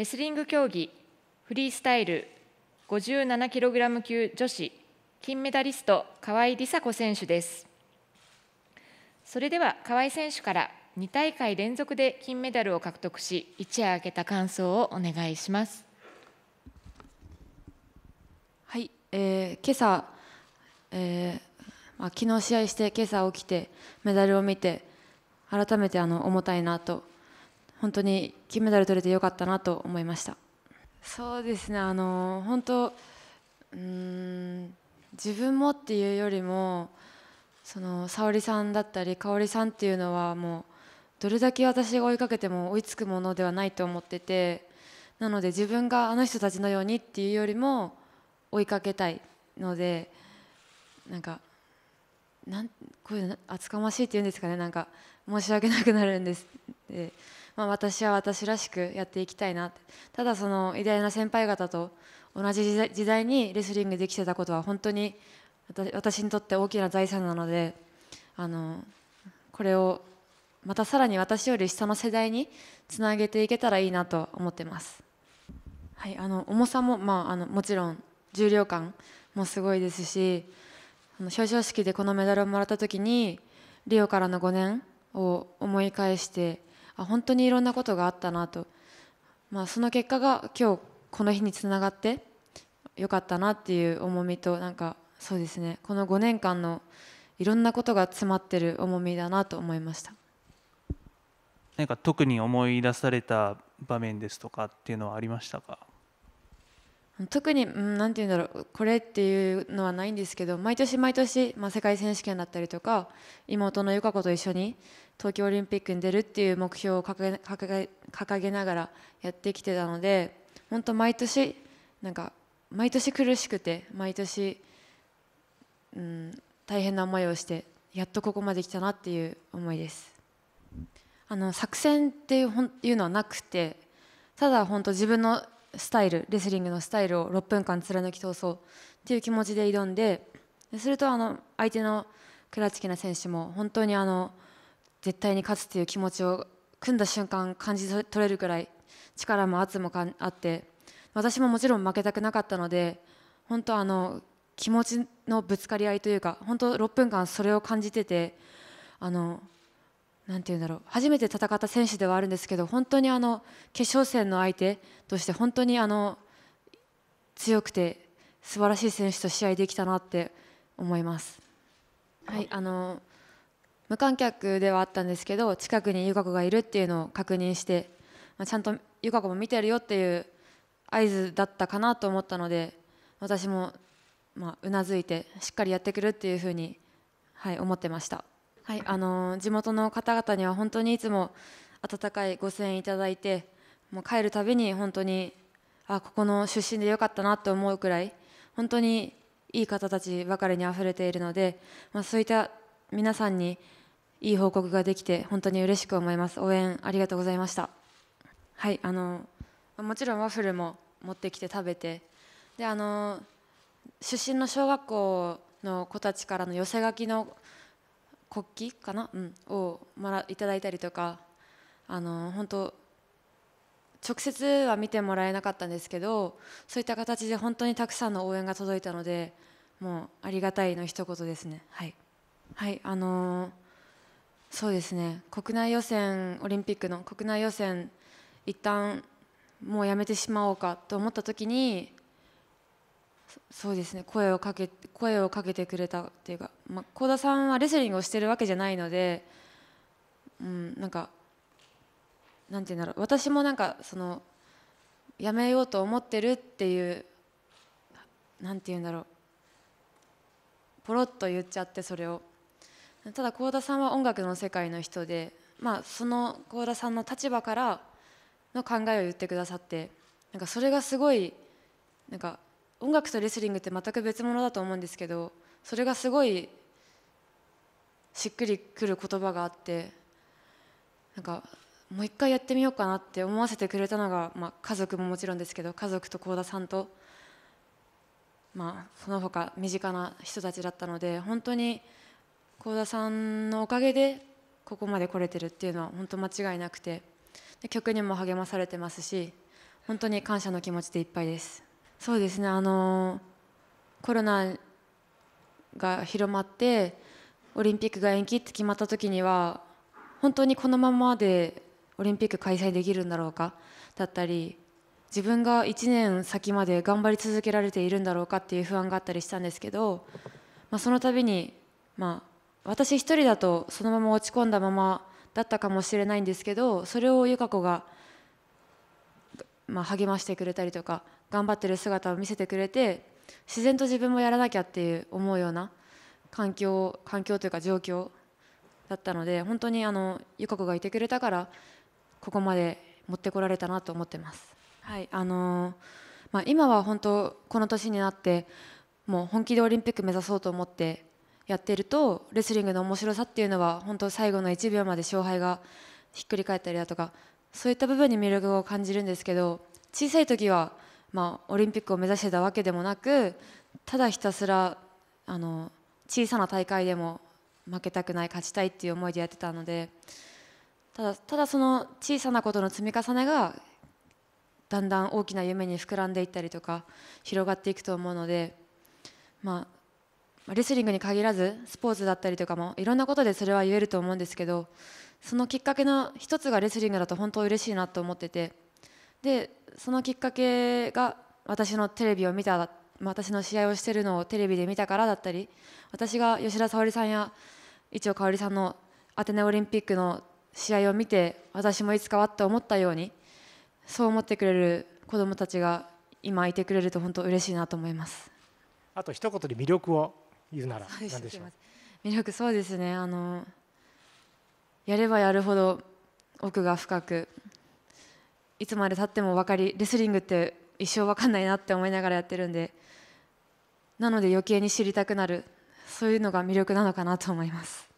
レスリング競技フリースタイル5 7ラム級女子金メダリスト河合梨紗子選手ですそれでは河合選手から2大会連続で金メダルを獲得し一夜明けた感想をお願いしますはい、えー、今朝、えーまあ、昨日試合して今朝起きてメダルを見て改めてあの重たいなと本当に金メダル取れてよかったなと思いましたそうですねあの本当うん自分もっていうよりもその沙織さんだったり香織さんっていうのはもうどれだけ私が追いかけても追いつくものではないと思っててなので自分があの人たちのようにっていうよりも追いかけたいのでなんかなんこういうの厚かましいっていうんですかねなんか申し訳なくなるんですで、まあ、私は私らしくやっていきたいなってただその偉大な先輩方と同じ時代にレスリングできてたことは本当に私にとって大きな財産なのであのこれをまたさらに私より下の世代につなげていけたらいいなと思ってます、はい、あの重さも、まあ、あのもちろん重量感もすごいですしあの表彰式でこのメダルをもらった時にリオからの5年を思い返してあ本当にいろんなことがあったなと、まあ、その結果が今日この日につながってよかったなっていう重みとなんかそうですねこの5年間のいろんなことが詰まってる重みだなと思いました何か特に思い出された場面ですとかっていうのはありましたか特にんて言うんだろうこれっていうのはないんですけど毎年毎年、まあ、世界選手権だったりとか妹の友香子と一緒に東京オリンピックに出るっていう目標を掲げ掲げ掲げながらやってきてたので本当毎年なんか毎年苦しくて毎年、うん、大変な思いをしてやっとここまで来たなっていう思いですあの作戦っていういうのはなくてただ本当自分のスタイルレスリングのスタイルを6分間貫き通そうっていう気持ちで挑んでするとあの相手のクラチキナ選手も本当にあの絶対に勝つっていう気持ちを組んだ瞬間感じ取れるくらい力も圧もあって私ももちろん負けたくなかったので本当あの気持ちのぶつかり合いというか本当6分間それを感じててあのなんて言うんだろう初めて戦った選手ではあるんですけど本当にあの決勝戦の相手として本当にあの強くて素晴らしい選手と試合できたなって思います。はい、あの無観客ではあったんですけど近くに友香子がいるっていうのを確認して、まあ、ちゃんと友香子も見てるよっていう合図だったかなと思ったので私もまうなずいてしっかりやってくるっていうふうに、はい、思ってました。はい、あの地元の方々には本当にいつも温かいご声援いただいてもう帰るたびに本当にあここの出身でよかったなと思うくらい本当にいい方たちばかりにあふれているので、まあ、そういった皆さんにいい報告ができて本当に嬉しく思います応援ありがとうございましたはいあのもちろんワッフルも持ってきて食べてであの出身の小学校の子たちからの寄せ書きの国旗かな、うん、をもらいただいたりとかあの本当直接は見てもらえなかったんですけどそういった形で本当にたくさんの応援が届いたのでもうありがたいの一言ですね。はい、はいあのそうですね国内予選オリンピックの国内予選一旦もうやめてしまおうかと思った時にそうですね声をかけ声をかけてくれたっていうか幸、まあ、田さんはレスリングをしてるわけじゃないので、うん、なんかなんて言うんだろう私もなんかそのやめようと思ってるっていうなんて言うんだろうポロッと言っちゃってそれをただ幸田さんは音楽の世界の人で、まあ、その幸田さんの立場からの考えを言ってくださってなんかそれがすごいなんか音楽とレスリングって全く別物だと思うんですけどそれがすごいしっくりくる言葉があってなんかもう一回やってみようかなって思わせてくれたのが、まあ、家族ももちろんですけど家族と幸田さんと、まあ、その他身近な人たちだったので本当に幸田さんのおかげでここまで来れてるっていうのは本当間違いなくて曲にも励まされてますし本当に感謝の気持ちでいっぱいです。そうですねあのコロナが広まってオリンピックが延期って決まった時には本当にこのままでオリンピック開催できるんだろうかだったり自分が1年先まで頑張り続けられているんだろうかっていう不安があったりしたんですけど、まあ、その度に、まあ、私一人だとそのまま落ち込んだままだったかもしれないんですけどそれを友香子がまあ、励ましてくれたりとか頑張ってる姿を見せてくれて自然と自分もやらなきゃっていう思うような環境環境というか状況だったので本当にあの友香子がいてくれたからここまで持ってこられたなと思ってます。はいあのー、まあ、今は本当この年になってもう本気でオリンピック目指そうと思ってやってるとレスリングの面白さっていうのは本当最後の1秒まで勝敗がひっくり返ったりだとかそういった部分に魅力を感じるんですけど小さい時は、まあ、オリンピックを目指してたわけでもなくただひたすらあの小さな大会でも負けたくない勝ちたいっていう思いでやってたのでただただその小さなことの積み重ねがだんだん大きな夢に膨らんでいったりとか広がっていくと思うので、まあ、レスリングに限らずスポーツだったりとかもいろんなことでそれは言えると思うんですけどそのきっかけの一つがレスリングだと本当嬉しいなと思っててでそのきっかけが私のテレビを見た私の試合をしてるのをテレビで見たからだったり私が吉田沙保里さんや伊調馨さんのアテネオリンピックの試合を見て私もいつかはって思ったようにそう思ってくれる子どもたちが今いてくれると本当嬉しいなと思いますあと一言で魅力を言うなら何でしょう魅力そうですねあのやればやるほど奥が深くいつまでたっても分かりレスリングって一生分かんないなって思いながらやってるんでなので余計に知りたくなるそういうのが魅力なのかなと思います。